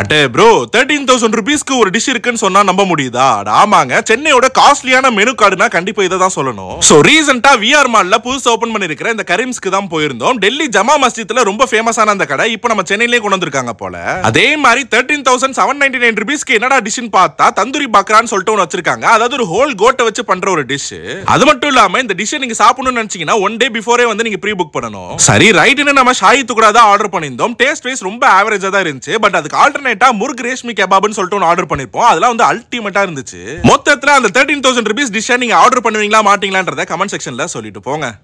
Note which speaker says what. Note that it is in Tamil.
Speaker 1: அட்டே ப்ரோ தேர்ட்டீன் தௌசண்ட் ருபீஸ்க்கு ஒரு டிஷ் இருக்குன்னு சொன்னா நம்ப முடியுதா ஆமாங்க சென்னையோட காஸ்ட்லியான மெனு கார்டுனா கண்டிப்பா இதை தான் சொல்லணும் ஸோ ரீசெண்டா விஆர் மால்ல புதுசா ஓப்பன் பண்ணிருக்கிற இந்த கரீம்ஸ்க்கு தான் போயிருந்தோம் டெல்லி ஜமா மஸ்ஜித்ல ரொம்ப ஃபேமஸான அந்த கடை இப்போ நம்ம சென்னையிலே கொண்டு வந்திருக்காங்க போல அதே மாதிரி thirteen thousand seven ninety nine ருபீஸ்க்கு என்னடா டிஷ்னு பார்த்தா தந்தூரி பக்ரான்னு சொல்லிட்டு ஒன்று வச்சிருக்காங்க அதாவது ஒரு ஹோல் கோட்டை வச்சு பண்ற ஒரு டிஷ் அது மட்டும் இல்லாம இந்த டிஷ் நீங்க சாப்பிடணும்னு நினைச்சீங்கன்னா ஒன் டே பிஃபோரே வந்து நீங்க ப்ரீ புக் பண்ணணும் சரி ரைட்டுன்னு நம்ம ஷாயித்து கூட தான் ஆர்டர் பண்ணியிருந்தோம் டேஸ்ட் வைஸ் ரொம்ப ஆவரேஜா தான் இருந்துச்சு பட் அதுக்கு ஆல்டர்னேட் நைட்டா முருக் ரேஷ்மி கபாப்னு சொல்லிட்டு ஆர்டர் பண்ணிருப்போம் அதெல்லாம் வந்து அல்டிமேட்டா இருந்துச்சு மொத்தத்துல அந்த தேர்ட்டின் தௌசண்ட் ருபீஸ் டிஷ்ஷை நீங்க ஆர்டர் பண்ணுவீங்களா மாட்டீங்களான்றத கமெண்ட் செக்ஷன்ல சொல்லிட்டு போங்க